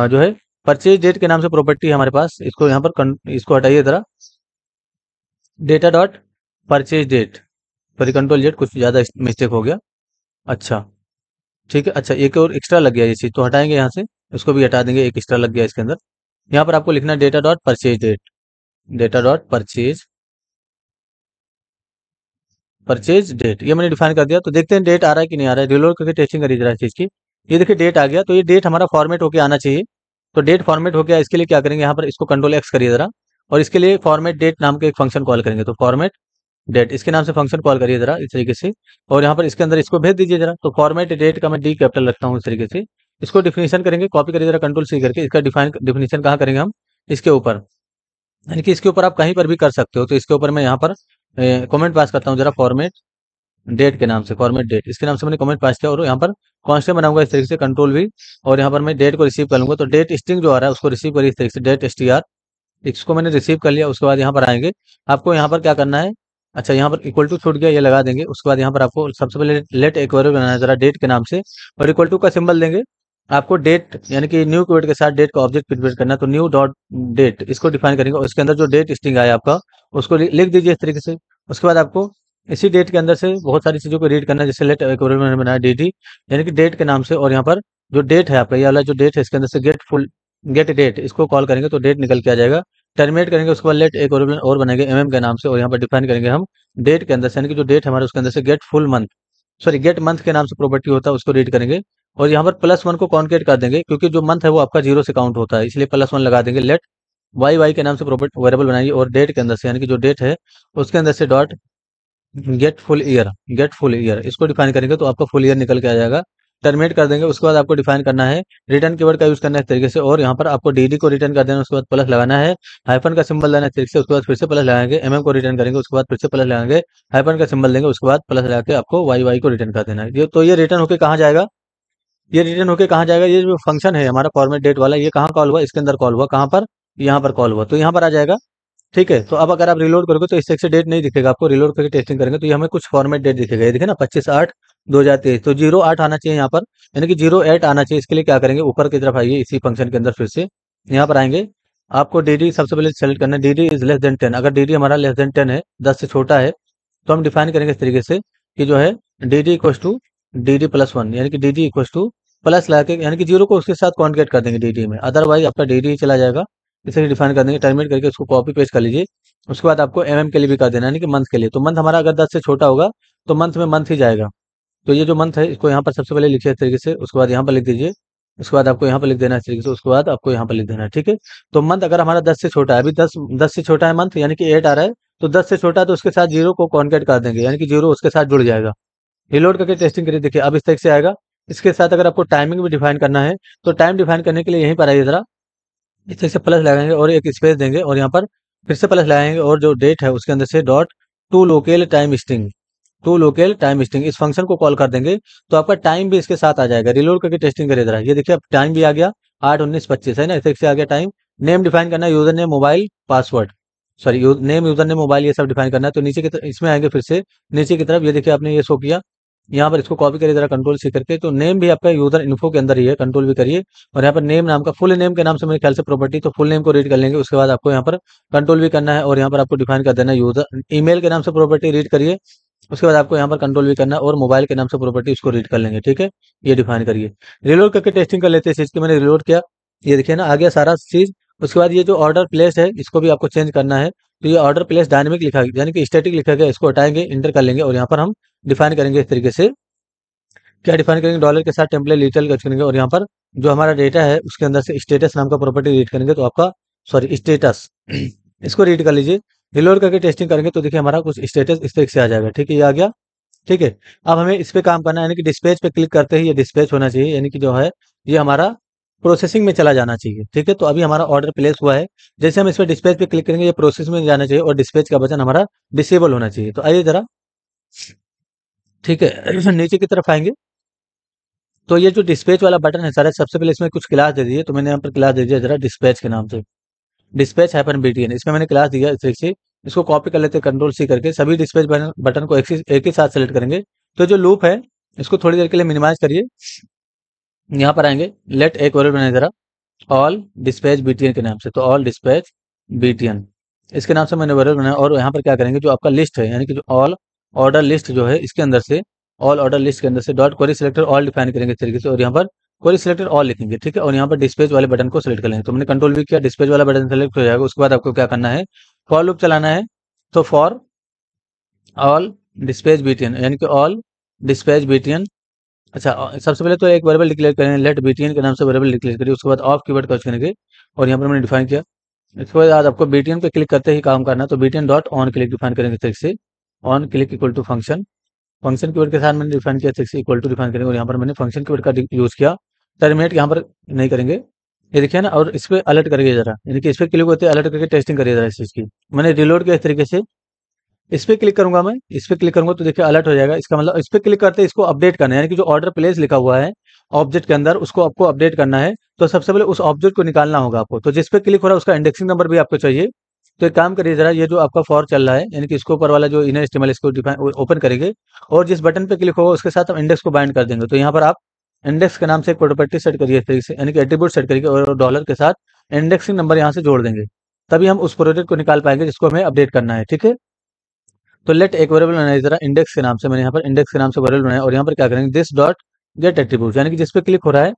जो है परचेज डेट के नाम से प्रॉपर्टी हमारे पास इसको यहाँ पर इसको हटाइए जरा डेटा डॉट परचेज डेट पर कंट्रोल डेट कुछ ज़्यादा मिस्टेक हो गया अच्छा ठीक है अच्छा एक और एक्स्ट्रा लग गया ये चीज़ तो हटाएंगे यहाँ से इसको भी हटा देंगे एक एक्स्ट्रा लग गया इसके अंदर यहाँ पर आपको लिखना है data dot purchase date data dot purchase purchase date ये मैंने डिफाइन कर दिया तो देखते हैं डेट आ रहा है कि नहीं आ रहा है रिलोड करके टेस्टिंग करी जा रहा है चीज़ की ये देखिए डेट आ गया तो ये डेट हमारा फॉर्मेट होकर आना चाहिए तो डेट फॉर्मेट हो गया इसके लिए क्या करेंगे यहाँ पर इसको कंट्रोल एक्स करिए जरा और इसके लिए फॉर्मेट डेट नाम के एक फंक्शन कॉल करेंगे तो फॉर्मेट डेट इसके नाम से फंक्शन कॉल करिए जरा इस तरीके से और यहाँ पर इसके अंदर इसको भेज दीजिए जरा तो फॉर्मेट डेट का मैं डी कैपिटल रखता हूँ इस तरीके से इसको डिफिनेशन करेंगे कॉपी करिए जरा कंट्रोल सी करके इसका डिफाइन डिफिनेशन कहाँ करेंगे हम इसके ऊपर यानी कि इसके ऊपर आप कहीं पर भी कर सकते हो तो इसके ऊपर मैं यहाँ पर कमेंट पास करता हूँ जरा फॉर्मेट डेट के नाम से फॉर्मेट डेट इसके नाम से मैंने कमेंट पास किया और यहाँ पर कॉन्स्टेंट बनाऊंगा इस तरीके से कंट्रोल भी और यहाँ पर मैं डेट को रिसीव कर लूंगा तो डेट स्ट्रिंग जो आ रहा है उसको रिसीव करिए इस तरीके से डेट एस इसको मैंने रिसीव कर लिया उसके बाद यहाँ पर आएंगे आपको यहाँ पर क्या करना है अच्छा यहाँ पर इक्वल टू छूट गया ये लगा देंगे उसके बाद यहाँ पर आपको सबसे पहले लेट एक्वायर बनाना है जरा डेट के नाम से और इक्वल टू का सिंबल देंगे आपको डेट यानी कि न्यू क्वेट के साथ डेट का ऑब्जेक्ट प्रिपेयर करना तो न्यू डॉट डेट इसको डिफाइन करेंगे उसके अंदर जो डेट स्टिंग आया आपका उसको लिख दीजिए इस तरीके से उसके बाद आपको इसी डेट के अंदर से बहुत सारी चीज़ों को रीड करना जैसे लेट एक्वरल बनाया डी डी यानी कि डेट के नाम से और यहाँ पर जो डेट है आपका ये वाला जो डेट है इसके अंदर से गेट फुल गेट डेट इसको कॉल करेंगे तो डेट निकल के आ जाएगा टर्मिनेट करेंगे उसके बाद लेट एक और, बनेंगे बनाएंगे एम mm के नाम से और यहाँ पर डिफाइन करेंगे हम डेट के अंदर से यानी कि जो डेट हमारे उसके अंदर से get full month sorry get month के नाम से प्रॉपर्टी होता है उसको रीड करेंगे और यहाँ पर प्लस वन को कॉन्केट कर देंगे क्योंकि जो मंथ है वो आपका जीरो से काउंट होता है इसलिए प्लस वन लगा देंगे लेट वाई वाई के नाम से प्रॉपर्टी वेरेबल बनाएंगे और डेट के अंदर से यानी कि जो डेट है उसके अंदर से dot get full year get full year इसको डिफाइन करेंगे तो आपका फुल ईयर निकल के आ जाएगा टर्मिनेट कर देंगे उसके बाद आपको डिफाइन करना है रिटर्न कीवर्ड का यूज करना है इस तरीके से और यहाँ पर आपको डीडी को रिटर्न कर देना उसके बाद प्लस लगाना है हाइफन का सिंबल देना है से उसके बाद फिर से प्लस लगाएंगे एमएम को रिटर्न करेंगे उसके बाद फिर से प्लस लगाएंगे हाइफन का सिंबल देंगे उसके बाद प्लस लगा के आपको वाई वाई को रिटर्न कर देना है ये तो ये रिटर्न होकर कहा जाएगा ये रिटर्न होकर कहा जाएगा ये जो फंक्शन है हमारा फॉर्मेट डेट वाला ये कहाँ कॉल हुआ इसके अंदर कॉल हुआ कहाँ पर यहाँ पर कॉल हुआ तो यहाँ पर आ जाएगा ठीक है तो अब अगर आप रिलोड करोगे तो इससे डेट नहीं दिखेगा आपको रिलोड करके टेस्टिंग करेंगे तो ये हमें कुछ फॉर्मेट डेट दिखेगा ये देखे ना पच्चीस आठ दो हजार तेईस तो जीरो आठ आना चाहिए यहाँ पर यानी कि जीरो एट आना चाहिए इसके लिए क्या करेंगे ऊपर की तरफ आइए इसी फंक्शन के अंदर फिर से यहाँ पर आएंगे आपको डीडी सबसे पहले सेलेक्ट करना है D is less than ten अगर डी हमारा लेस देन टेन है दस से छोटा है तो हम डिफाइन करेंगे इस तरीके से कि जो है DD equals to D D plus one यानी कि D D equals to plus लगा के यानी कि जीरो को उसके साथ कॉन्टेक्ट कर देंगे डी डी में अदरवाइज आपका डी डी चला जाएगा इसे डिफाइन कर देंगे टर्मिनेट करके उसको कॉपी पेस्ट कर लीजिए उसके बाद आपको एमएम के लिए भी कर देना यानी कि मंथ के लिए तो मंथ हमारा अगर दस से छोटा होगा तो मंथ में मंथ ही जाएगा तो ये जो मंथ है इसको यहाँ पर सबसे पहले लिखिए इस तरीके से उसके बाद यहाँ पर लिख दीजिए उसके बाद आपको यहाँ पर लिख देना इस तरीके से उसके बाद आपको यहाँ पर लिख देना है ठीक है तो मंथ अगर हमारा दस से छोटा है अभी दस दस से छोटा है मंथ यानी कि एट आ रहा है तो दस से छोटा है तो उसके साथ जीरो को कॉन्केट कर देंगे यानी कि जीरो उसके साथ जुड़ जाएगा रिलोड करके टेस्टिंग करिए देखिए अब इस तरीके से आएगा इसके साथ अगर आपको टाइमिंग भी डिफाइन करना है तो टाइम डिफाइन करने के लिए यहीं पर आइए जरा इस तरह से प्लस लगाएंगे और एक स्पेस देंगे और यहाँ पर फिर से प्लस लगाएंगे और जो डेट है उसके अंदर से dot to locale time string to locale time string इस फंक्शन को कॉल कर देंगे तो आपका टाइम भी इसके साथ आ जाएगा रिलोड करके टेस्टिंग करे जरा ये देखिए अब टाइम भी आ गया आठ उन्नीस पच्चीस है ना इस आ गया टाइम नेम डिफाइन करना user name mobile password sorry name user ने मोबाइल ये सब डिफाइन करना है तो नीचे की तरफ इसमें आएंगे फिर से नीचे की तरफ ये देखिए आपने ये शो किया यहाँ पर इसको कॉपी करिए जरा कंट्रोल सी करके तो नेम भी आपका यूजर इन्फो के अंदर ही है कंट्रोल भी करिए और यहाँ पर नेम नाम का फुल नेम के नाम से मेरे ख्याल से प्रॉपर्टी तो फुल नेम को रीड कर लेंगे उसके बाद आपको यहाँ पर कंट्रोल भी करना है और यहाँ पर आपको डिफाइन कर देना यूजर ईमेल के नाम से प्रॉपर्टी रीड करिए उसके बाद आपको यहाँ पर कंट्रोल भी करना और मोबाइल के नाम से प्रॉपर्टी उसको रीड कर लेंगे ठीक है ये डिफाइन करिए रिलोड करके टेस्टिंग कर लेते हैं चीज की मैंने रिलोड किया ये देखिए ना आ गया सारा चीज उसके बाद ये जो ऑर्डर प्लेस है इसको भी आपको चेंज करना है तो ये ऑर्डर प्लेस डायनेमिक लिखा यानी कि स्टैटिक लिखा गया इसको हटाएंगे इंटर कर लेंगे और यहाँ पर हम डिफाइन करेंगे इस तरीके से क्या डिफाइन करेंगे डॉलर के साथ टेम्पलेट लिटल का करेंगे और यहाँ पर जो हमारा डेटा है उसके अंदर से स्टेटस नाम का प्रॉपर्टी रीड करेंगे तो आपका सॉरी स्टेटस <clears throat> इसको रीड कर लीजिए रिलोड करके टेस्टिंग करेंगे तो देखिए हमारा कुछ स्टेटस इस तरीके से आ जाएगा ठीक है ये आ गया ठीक है अब हमें इस पर काम करना है यानी कि डिस्पैच पे क्लिक करते ही ये डिस्पैच होना चाहिए यानी कि जो है ये हमारा प्रोसेसिंग में चला जाना चाहिए ठीक है तो अभी हमारा ऑर्डर प्लेस हुआ है जैसे हम इस पर डिस्पैच पे क्लिक करेंगे ये प्रोसेस में जाना चाहिए और डिस्पैच का बचन हमारा डिसेबल होना चाहिए तो आइए जरा ठीक है नीचे की तरफ आएंगे तो ये जो डिस्पैच वाला बटन है सर सबसे पहले इसमें कुछ क्लास दे दी तो मैंने यहाँ पर क्लास दे दिया जरा डिस्पैच के नाम से डिस्पैच हैपन बीटीएन इसमें मैंने क्लास दिया इस तरीके से इसको कॉपी कर लेते हैं कंट्रोल सी करके सभी डिस्पैच बटन को एक ही साथ सेलेक्ट करेंगे तो जो लूप है इसको थोड़ी देर के लिए मिनिमाइज करिए यहाँ पर आएंगे लेट एक वर्ड बनाए जरा ऑल डिस्पैच बीटीएन के नाम से तो ऑल डिस्पैच बीटीएन इसके नाम से मैंने वर्ड बनाया और यहाँ पर क्या करेंगे जो आपका लिस्ट है यानी कि जो ऑल ऑर्डर लिस्ट जो है इसके अंदर से ऑल ऑर्डर लिस्ट के अंदर से dot query selector all define करेंगे इस तरीके से और यहाँ पर क्वेरी सिलेक्टर ऑल लिखेंगे ठीक है और यहाँ पर डिस्पेज वाले बटन को सिलेक्ट कर लेंगे तो मैंने कंट्रोल भी किया डिस्पेज वाला बटन सेलेक्ट हो जाएगा उसके बाद आपको क्या करना है फॉर लूप चलाना है तो फॉर ऑल डिस्पेज बीटीएन यानी कि ऑल डिस्पेज बीटीएन अच्छा सबसे पहले तो एक वेरेबल डिक्लेयर करेंगे लेट बीटीएन के नाम से वेरेबल डिक्लेयर करिए उसके बाद ऑफ कीवर्ड का करेंगे और यहाँ पर मैंने डिफाइन किया इसके बाद आपको बीटीएन पे क्लिक करते ही काम करना है तो BTN dot on click define करेंगे इस तरीके से on click equal to function function word के साथ मैंने रिफाइन किया सिक्स इक्वल टू रिफाइन करेंगे और यहाँ पर मैंने फंक्शन वर्ड का यूज किया टर्मिनेट यहाँ पर नहीं करेंगे ये देखिए ना और इस पर अलर्ट करिए जरा यानी कि इस पर क्लिक होते अलर्ट करके टेस्टिंग करिए जरा इस चीज़ की मैंने रिलोड किया इस तरीके से इस पर क्लिक करूंगा मैं इस पर क्लिक करूंगा तो देखिए अलर्ट हो जाएगा इसका मतलब इस पर क्लिक करते इसको अपडेट करना है यानी कि जो ऑर्डर प्लेस लिखा हुआ है ऑब्जेक्ट के अंदर उसको आपको अपडेट करना है तो सबसे पहले उस ऑब्जेक्ट को निकालना होगा आपको तो जिस पे क्लिक हो रहा है उसका इंडेक्सिंग नंबर भी आपको चाहिए तो एक काम करिए जरा ये जो आपका फॉर चल रहा है यानी कि इसके ऊपर वाला जो इनर इस्तेमाल इसको डिफाइन ओपन करेंगे और जिस बटन पे क्लिक होगा उसके साथ हम इंडेक्स को बाइंड कर देंगे तो यहाँ पर आप इंडेक्स के नाम से एक प्रॉपर्टी सेट करिए तरीके से यानी कि एट्रीब्यूट सेट करिए और डॉलर के साथ इंडेक्सिंग नंबर यहाँ से जोड़ देंगे तभी हम उस प्रोजेक्ट को निकाल पाएंगे जिसको हमें अपडेट करना है ठीक है तो लेट एक वेरेबल बनाया जरा इंडेक्स के नाम से मैंने यहाँ पर इंडेक्स के नाम से वेरेबल बनाया और यहाँ पर क्या करेंगे दिस डॉट गेट एट्रीब्यूट यानी कि जिस क्लिक हो रहा है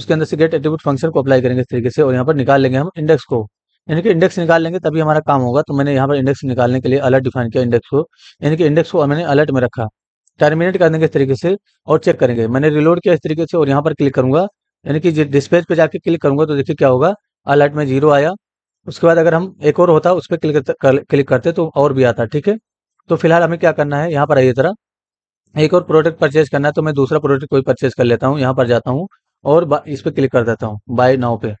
उसके अंदर से गेट एट्रीब्यूट फंक्शन को अप्लाई करेंगे इस तरीके से और यहाँ पर निकाल लेंगे हम इंडेक्स को यानी कि इंडेक्स निकाल लेंगे तभी हमारा काम होगा तो मैंने यहाँ पर इंडेक्स निकालने के लिए अलर्ट डिफाइन किया इंडेक्स को यानी कि इंडेक्स को मैंने अलर्ट में रखा टर्मिनेट कर देंगे इस तरीके से और चेक करेंगे मैंने रिलोड किया इस तरीके से और यहाँ पर क्लिक करूंगा यानी कि डिस्पेज पे जाके क्लिक करूंगा तो देखिए क्या होगा अलर्ट में जीरो आया उसके बाद अगर हम एक और होता उस पर क्लिक कर, क्लिक करते तो और भी आता ठीक है तो फिलहाल हमें क्या करना है यहाँ पर आइए तरह एक और प्रोडक्ट परचेज करना है तो मैं दूसरा प्रोडक्ट कोई परचेज कर लेता हूँ यहाँ पर जाता हूँ और इस पर क्लिक कर देता हूँ बाय नाव पे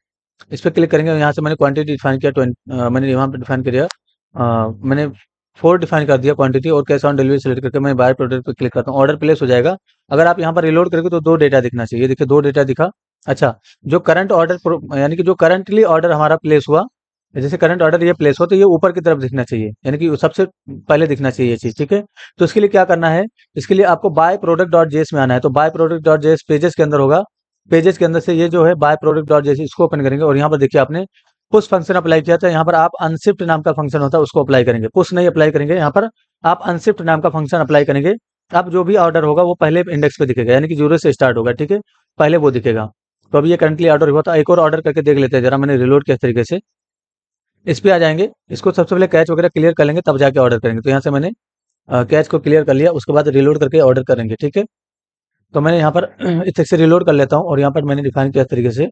इस पर क्लिक करेंगे यहाँ से मैंने क्वांटिटी डिफाइन किया ट्वेंट मैंने यहाँ पर डिफाइन किया मैंने फोर डिफाइन कर दिया क्वांटिटी और कैश ऑन डिलीवरी सेलेक्ट करके मैं बाय प्रोडक्ट पर क्लिक करता हूँ ऑर्डर प्लेस हो जाएगा अगर आप यहाँ पर रिलोड करेंगे तो दो डेटा दिखना चाहिए देखिए दो डेटा दिखा अच्छा जो करंट ऑर्डर यानी कि जो करंटली ऑर्डर हमारा प्लेस हुआ जैसे करंट ऑर्डर ये प्लेस हो तो ये ऊपर की तरफ दिखना चाहिए यानी कि सबसे पहले दिखना चाहिए ये चीज़ ठीक है तो इसके लिए क्या करना है इसके लिए आपको बाय प्रोडक्ट डॉट जेस में आना है तो buy product dot JS pages के अंदर होगा पेजेस के अंदर से ये जो है बाय प्रोडक्ट डॉट जैसे इसको ओपन करेंगे और यहाँ पर देखिए आपने पुश फंक्शन अप्लाई किया था यहाँ पर आप अनशिफ्ट नाम का फंक्शन होता है उसको अप्लाई करेंगे पुश नहीं अप्लाई करेंगे यहाँ पर आप अनशिफ्ट नाम का फंक्शन अप्लाई करेंगे अब जो भी ऑर्डर होगा वो पहले इंडेक्स पे दिखेगा यानी कि जीरो से स्टार्ट होगा ठीक है पहले वो दिखेगा तो अभी ये करंटली ऑर्डर हुआ था एक और ऑर्डर करके देख लेते हैं जरा मैंने रिलोड किस तरीके से इस पर आ जाएंगे इसको सबसे पहले कैच वगैरह क्लियर कर लेंगे तब जाके ऑर्डर करेंगे तो यहाँ से मैंने कैच को क्लियर कर लिया उसके बाद रिलोड करके ऑर्डर करेंगे ठीक है तो मैंने यहाँ पर <clears throat> इस से रिलोड कर लेता हूँ और यहाँ पर मैंने डिफाइन किया इस तरीके से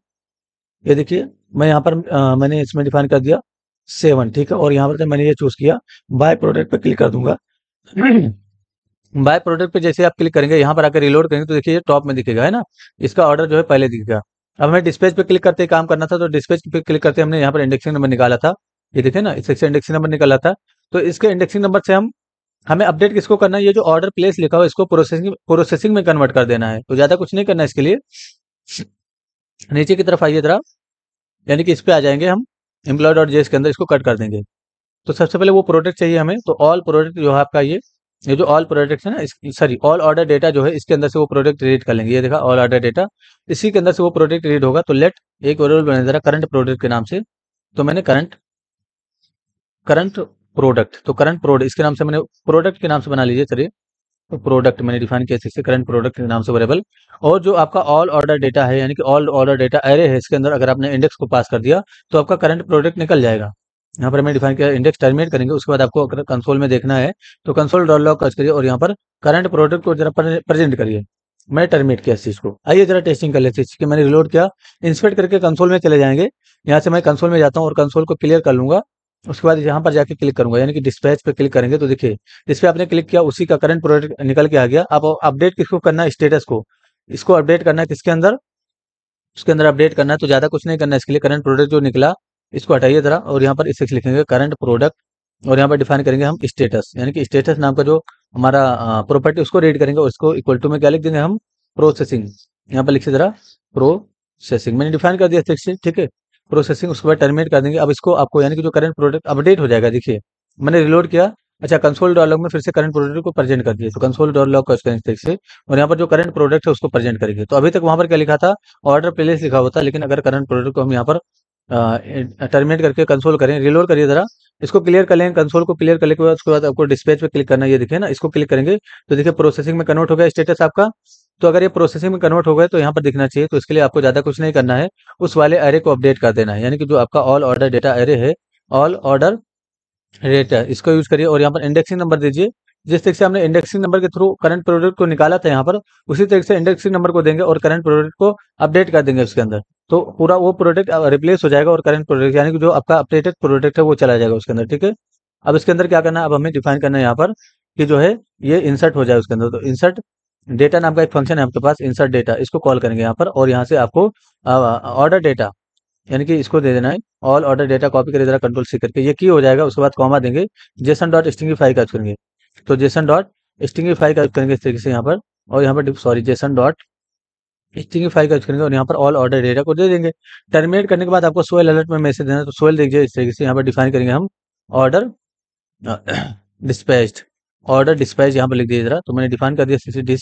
ये देखिए मैं यहाँ पर आ, मैंने इसमें डिफाइन कर दिया सेवन ठीक है और यहाँ पर तो मैंने ये चूज किया बाय प्रोडक्ट पे क्लिक कर दूंगा बाय <clears throat> प्रोडक्ट पे जैसे आप क्लिक करेंगे यहाँ पर आकर रिलोड करेंगे तो देखिए ये टॉप में दिखेगा है ना इसका ऑर्डर जो है पहले दिखेगा अब हमें डिस्पेज पे क्लिक करते काम करना था तो डिस्पेज पे क्लिक करते हमने यहाँ पर इंडेक्सिंग नंबर निकाला था ये देखे ना इससे इंडेक्सिंग नंबर निकाला था तो इसके इंडेक्सिंग नंबर से हम हमें अपडेट किसको करना है ये जो ऑर्डर प्लेस लिखा हुआ इसको प्रोसेसिंग प्रोसेसिंग में कन्वर्ट कर देना है तो ज़्यादा कुछ नहीं करना इसके लिए नीचे की तरफ आइए जरा यानी कि इस पर आ जाएंगे हम एम्प्लॉय डॉट जेस के अंदर इसको कट कर देंगे तो सबसे पहले वो प्रोडक्ट चाहिए हमें तो ऑल प्रोडक्ट जो है आपका ये ये जो ऑल प्रोडक्ट है ना सॉरी ऑल ऑर्डर डेटा जो है इसके अंदर से वो प्रोडक्ट रीड कर लेंगे ये देखा ऑल ऑर्डर डेटा इसी के अंदर से वो प्रोडक्ट रीड होगा तो लेट एक वेरिएबल बने जरा करंट प्रोडक्ट के नाम से तो मैंने करंट करंट प्रोडक्ट तो करंट प्रोडक्ट इसके नाम से मैंने प्रोडक्ट के नाम से बना लीजिए चलिए तो प्रोडक्ट मैंने डिफाइन किया इससे करंट प्रोडक्ट के नाम से वेरिएबल और जो आपका ऑल ऑर्डर डेटा है यानी कि ऑल ऑर्डर डेटा एरे है इसके अंदर अगर आपने इंडेक्स को पास कर दिया तो आपका करंट प्रोडक्ट निकल जाएगा यहाँ पर मैंने डिफाइन किया इंडेक्स टर्मिनेट करेंगे उसके बाद आपको अगर कंसोल में देखना है तो कंसोल डॉट लॉक करिए और यहाँ पर करंट प्रोडक्ट को जरा प्रेजेंट करिए मैंने टर्मिनेट किया इस चीज को आइए जरा टेस्टिंग कर लेते हैं मैंने रिलोड किया इंस्पेक्ट करके कंसोल में चले जाएंगे यहाँ से मैं कंसोल में जाता हूँ और कंसोल को क्लियर कर लूंगा उसके बाद यहाँ पर जाके क्लिक करूंगा यानी कि डिस्पैच पे क्लिक करेंगे तो देखिए इस पर आपने क्लिक किया उसी का करंट प्रोडक्ट निकल के आ गया आप अपडेट किसको करना है स्टेटस को इसको अपडेट करना है किसके अंदर उसके अंदर अपडेट करना है तो ज़्यादा कुछ नहीं करना है इसके लिए करंट प्रोडक्ट जो निकला इसको हटाइए जरा और यहाँ पर इसे लिखेंगे करंट प्रोडक्ट और यहाँ पर डिफाइन करेंगे हम स्टेटस यानी कि स्टेटस नाम का जो हमारा प्रॉपर्टी उसको रीड करेंगे और इसको इक्वल टू में क्या लिख देंगे हम प्रोसेसिंग यहाँ पर लिखिए जरा प्रोसेसिंग मैंने डिफाइन कर दिया ठीक है प्रोसेसिंग उसके बाद टर्मिनेट कर देंगे अब इसको आपको यानी कि जो करंट प्रोडक्ट अपडेट हो जाएगा देखिए मैंने रिलोड किया अच्छा कंसोल डॉलॉग में फिर से करंट प्रोडक्ट को प्रेजेंट कर दिए तो कंसोल डॉलॉग का इसके से और यहाँ पर जो करंट प्रोडक्ट है उसको प्रेजेंट करेंगे तो अभी तक वहां पर क्या लिखा था ऑर्डर प्लेस लिखा हुआ था लेकिन अगर करंट प्रोडक्ट को हम यहाँ पर टर्मिनेट करके कंसोल करें रिलोड करिए जरा इसको क्लियर कर लें कंसोल को क्लियर करने के बाद उसके बाद आपको डिस्पैच पे क्लिक करना ये देखिए ना इसको क्लिक करेंगे तो देखिए प्रोसेसिंग में कन्वर्ट हो गया स्टेटस आपका तो अगर ये प्रोसेसिंग में कन्वर्ट हो गए तो यहाँ पर दिखना चाहिए तो इसके लिए आपको ज़्यादा कुछ नहीं करना है उस वाले एरे को अपडेट कर देना है यानी कि जो आपका ऑल ऑर्डर डेटा एरे है ऑल ऑर्डर डेटा इसको यूज करिए और यहाँ पर इंडेक्सिंग नंबर दीजिए जिस तरीके से हमने इंडेक्सिंग नंबर के थ्रू करंट प्रोडक्ट को निकाला था यहाँ पर उसी तरीके से इंडेक्सिंग नंबर को देंगे और करंट प्रोडक्ट को अपडेट कर देंगे उसके अंदर तो पूरा वो प्रोडक्ट रिप्लेस हो जाएगा और करंट प्रोडक्ट यानी कि जो आपका अपडेटेड प्रोडक्ट है वो चला जाएगा उसके अंदर ठीक है अब इसके अंदर क्या करना है अब हमें डिफाइन करना है यहाँ पर कि जो है ये इंसर्ट हो जाए उसके अंदर तो इंसर्ट डेटा नाम का एक फंक्शन है आपके पास इंसर्ट डेटा इसको कॉल करेंगे यहाँ पर और यहाँ से आपको ऑर्डर डेटा यानी कि इसको दे देना है ऑल ऑर्डर डेटा कॉपी करें जरा कंट्रोल सी करके ये की हो जाएगा उसके बाद कॉमा देंगे जेसन डॉट स्टिंगिफाई का करेंगे तो जेसन डॉट स्टिंगिफाई का करेंगे इस तरीके से यहाँ पर और यहाँ पर सॉरी जेसन डॉट स्टिंगिफाई का करेंगे और यहाँ पर ऑल ऑर्डर डेटा को दे देंगे टर्मिनेट करने के बाद आपको सोयल अलर्ट में मैसेज देना तो सोयल देखिए इस तरीके से यहाँ पर डिफाइन करेंगे हम ऑर्डर डिस्पैच <clears throat> ऑर्डर डिस्पैच यहाँ पर लिख दिया जरा तो मैंने डिफाइन कर दिया सिक्स डिस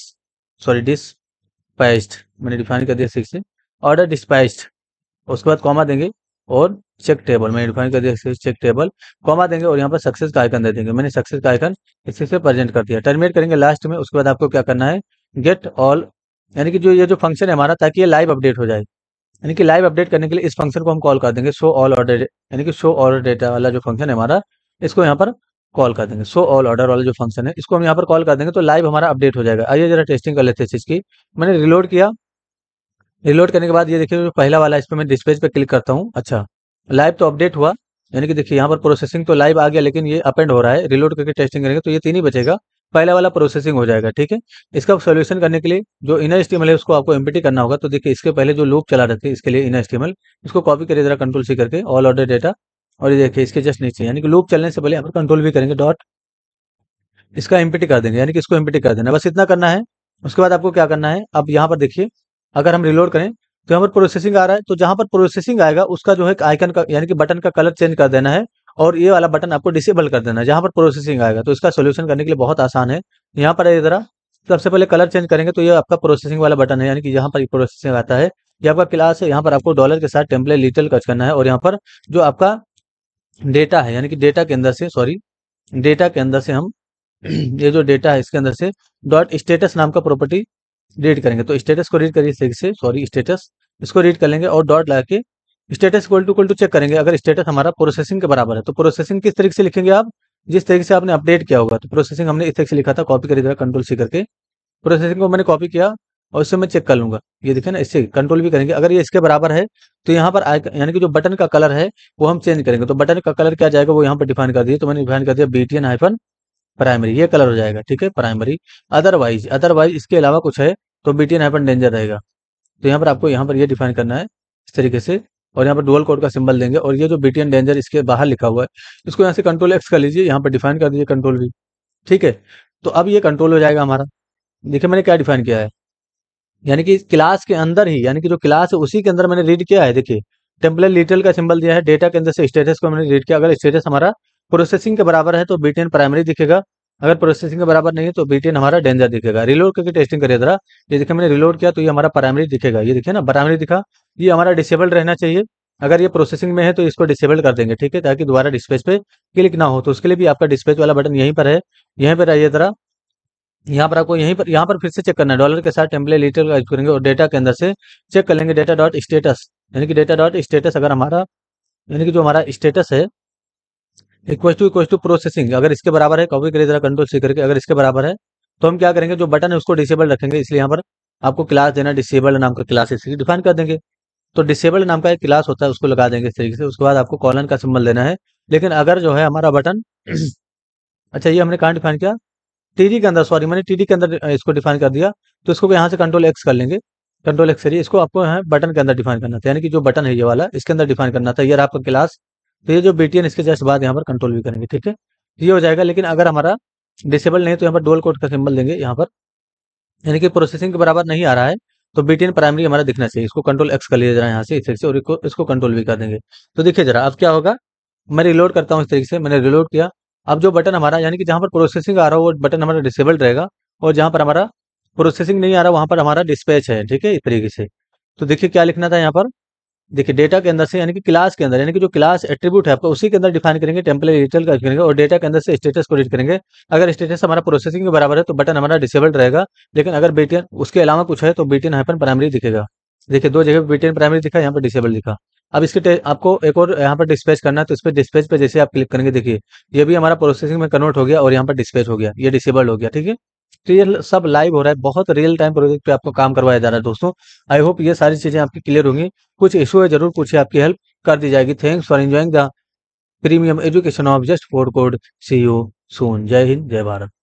सॉरी डिस्पैच्ड मैंने डिफाइन कर दिया सिक्स ऑर्डर डिस्पैच्ड उसके बाद कॉमा देंगे और चेक टेबल मैंने डिफाइन कर दिया चेक टेबल कॉमा देंगे और यहाँ पर सक्सेस का आइकन दे देंगे मैंने सक्सेस का आइकन इसी से प्रेजेंट कर दिया टर्मिनेट करेंगे लास्ट में उसके बाद आपको क्या करना है गेट ऑल यानी कि जो ये जो फंक्शन है हमारा ताकि ये लाइव अपडेट हो जाए यानी कि लाइव अपडेट करने के लिए इस फंक्शन को हम कॉल कर देंगे शो ऑल ऑर्डर यानी कि शो ऑर्डर डेटा वाला जो फंक्शन है हमारा इसको यहाँ पर कॉल कर देंगे सो ऑल ऑर्डर वाला जो फंक्शन है इसको हम यहाँ पर कॉल कर देंगे तो लाइव हमारा अपडेट हो जाएगा आइए जरा टेस्टिंग कर लेते हैं की मैंने रिलोड किया रिलोड करने के बाद ये देखिए पहला वाला इस पर मैं डिस्पेज पर क्लिक करता हूँ अच्छा लाइव तो अपडेट हुआ यानी कि देखिए यहाँ पर प्रोसेसिंग तो लाइव आ गया लेकिन ये अपेंड हो रहा है रिलोड करके टेस्टिंग करेंगे तो ये तीन ही बचेगा पहला वाला प्रोसेसिंग हो जाएगा ठीक है इसका सोल्यूशन करने के लिए जो इनर स्टीमल है उसको आपको एमपीटी करना होगा तो देखिए इसके पहले जो लूप चला रहे थे इसके लिए इनर स्टीमल इसको कॉपी करिए जरा कंट्रोल सी करके ऑल ऑर्डर डेटा और ये देखिए इसके जस्ट नीचे यानी कि लूप चलने से पहले यहाँ पर कंट्रोल भी करेंगे डॉट इसका एम्पिटी कर देंगे यानी कि इसको एम्पिटी कर देना बस इतना करना है उसके बाद आपको क्या करना है अब यहाँ पर देखिए अगर हम रिलोड करें तो यहाँ पर प्रोसेसिंग आ रहा है तो जहाँ पर प्रोसेसिंग आएगा उसका जो है आइकन का यानी कि बटन का कलर चेंज कर देना है और ये वाला बटन आपको डिसेबल कर देना है जहाँ पर प्रोसेसिंग आएगा तो इसका सोल्यूशन करने के लिए बहुत आसान है यहाँ पर इधर सबसे पहले कलर चेंज करेंगे तो ये आपका प्रोसेसिंग वाला बटन है यानी कि यहाँ पर प्रोसेसिंग आता है ये आपका क्लास है यहाँ पर आपको डॉलर के साथ टेम्पलेट लिटल कच करना है और यहाँ पर जो आपका डेटा है यानी कि डेटा के अंदर से सॉरी डेटा के अंदर से हम ये जो डेटा है इसके अंदर से डॉट स्टेटस नाम का प्रॉपर्टी रीड करेंगे तो स्टेटस को रीड करिए से सॉरी स्टेटस इसको रीड कर लेंगे और डॉट लगा के status equal to equal to check करेंगे अगर स्टेटस हमारा प्रोसेसिंग के बराबर है तो प्रोसेसिंग किस तरीके से लिखेंगे आप जिस तरीके से आपने अपडेट किया होगा तो प्रोसेसिंग हमने इस तरीके से लिखा था कॉपी करी था कंट्रोल सी करके प्रोसेसिंग को मैंने कॉपी किया और इससे मैं चेक कर लूंगा ये देखे ना इससे कंट्रोल भी करेंगे अगर ये इसके बराबर है तो यहाँ पर यानी कि जो बटन का कलर है वो हम चेंज करेंगे तो बटन का कलर क्या जाएगा वो यहाँ पर डिफाइन कर दिए तो मैंने डिफाइन कर दिया बीटीएन हाइफन प्राइमरी ये कलर हो जाएगा ठीक है प्राइमरी अदरवाइज अदरवाइज इसके अलावा कुछ है तो बीटीएन हाइफन डेंजर रहेगा तो यहाँ पर आपको यहाँ पर ये डिफाइन करना है इस तरीके से और यहाँ पर डुअल कोड का सिंबल देंगे और ये जो बीटीएन डेंजर इसके बाहर लिखा हुआ है इसको यहाँ से कंट्रोल एक्स कर लीजिए यहाँ पर डिफाइन कर दीजिए कंट्रोल भी ठीक है तो अब ये कंट्रोल हो जाएगा हमारा देखिए मैंने क्या डिफाइन किया है यानी कि क्लास के अंदर ही यानी कि जो क्लास है उसी के अंदर मैंने रीड किया है देखिए टेम्पलेट लिटल का सिंबल दिया है डेटा के अंदर से स्टेटस को मैंने रीड किया अगर स्टेटस हमारा प्रोसेसिंग के बराबर है तो बीटेन प्राइमरी दिखेगा अगर प्रोसेसिंग के बराबर नहीं है तो बीटेन हमारा डेंजर दिखेगा रिलोड करके टेस्टिंग करिए जरा ये देखिए मैंने रिलोड किया तो ये हमारा प्राइमरी दिखेगा ये देखिए ना प्राइमरी दिखा ये हमारा डिसेबल्ड रहना चाहिए अगर ये प्रोसेसिंग में है तो इसको डिसेबल कर देंगे ठीक है ताकि दोबारा डिस्पेच पे क्लिक ना हो तो उसके लिए भी आपका डिस्पेच वाला बटन यहीं पर है यहीं पर आइए जरा यहाँ पर आपको यहीं पर यहाँ पर फिर से चेक करना है डॉलर के साथ टेम्पले लीटर का यूज करेंगे और डेटा के अंदर से चेक कर लेंगे डेटा डॉट स्टेटस यानी कि डेटा डॉट स्टेटस अगर हमारा यानी कि जो हमारा स्टेटस है equal to equal to processing अगर इसके बराबर है कॉपी करिए जरा कंट्रोल सी करके अगर इसके बराबर है तो हम क्या करेंगे जो बटन है उसको डिसेबल रखेंगे इसलिए यहाँ पर आपको क्लास देना डिसेबल नाम का क्लास इसलिए डिफाइन कर देंगे तो डिसेबल नाम का एक क्लास होता है उसको लगा देंगे इस तरीके से उसके बाद आपको कॉलन का सिम्बल देना है लेकिन अगर जो है हमारा बटन <clears throat> अच्छा ये हमने कहाँ डिफाइन किया टीडी के अंदर सॉरी मैंने टीडी के अंदर इसको डिफाइन कर दिया तो इसको यहाँ से कंट्रोल एक्स कर लेंगे कंट्रोल एक्स करिए इसको आपको यहाँ बटन के अंदर डिफाइन करना था यानी कि जो बटन है ये वाला इसके अंदर डिफाइन करना था ये आपका क्लास तो ये जो बीटीएन इसके जस्ट बाद यहाँ पर कंट्रोल भी करेंगे ठीक है ये हो जाएगा लेकिन अगर हमारा डिसेबल नहीं तो यहाँ पर डोल कोड का सिंबल देंगे यहाँ पर यानी कि प्रोसेसिंग के बराबर नहीं आ रहा है तो बीटीएन प्राइमरी हमारा दिखना चाहिए इसको कंट्रोल एक्स कर लिया जरा यहाँ से इस तरीके से और इसको इसको कंट्रोल भी कर देंगे तो देखिए जरा अब क्या होगा मैं रिलोड करता हूँ इस तरीके से मैंने रिलोड किया अब जो बटन हमारा यानी कि जहां पर प्रोसेसिंग आ रहा हो वो बटन हमारा डिसेबल्ड रहेगा और जहां पर हमारा प्रोसेसिंग नहीं आ रहा वहां पर हमारा डिस्पैच है ठीक है इस तरीके से तो देखिए क्या लिखना था यहाँ पर देखिए डेटा के अंदर से यानी कि क्लास के अंदर यानी कि जो क्लास एट्रीब्यूट है आपका उसी के अंदर डिफाइन करेंगे टेम्पलेट डिटेल का करेंगे और डेटा के अंदर से स्टेटस को रीड करेंगे अगर स्टेटस हमारा प्रोसेसिंग के बराबर है तो बटन हमारा डिसेबल्ड रहेगा लेकिन अगर बीटीएन उसके अलावा कुछ है तो बीटीएन हाइपन प्राइमरी दिखेगा देखिए दो जगह बीटीएन प्राइमरी दिखा यहाँ पर डिसेबल दिखा अब इसके आपको एक और यहाँ पर डिस्पैच करना है तो इस पर डिस्पैच पे जैसे आप क्लिक करेंगे देखिए ये भी हमारा प्रोसेसिंग में कन्वर्ट हो गया और यहाँ पर डिस्पैच हो गया ये डिसेबल्ड हो गया ठीक है तो ये सब लाइव हो रहा है बहुत रियल टाइम प्रोजेक्ट पे आपको काम करवाया जा रहा है दोस्तों आई होप ये सारी चीजें आपकी क्लियर होंगी कुछ इशू है जरूर पूछिए आपकी हेल्प कर दी जाएगी thanks for enjoying the premium education of just for code see you soon Jai Hind जय भारत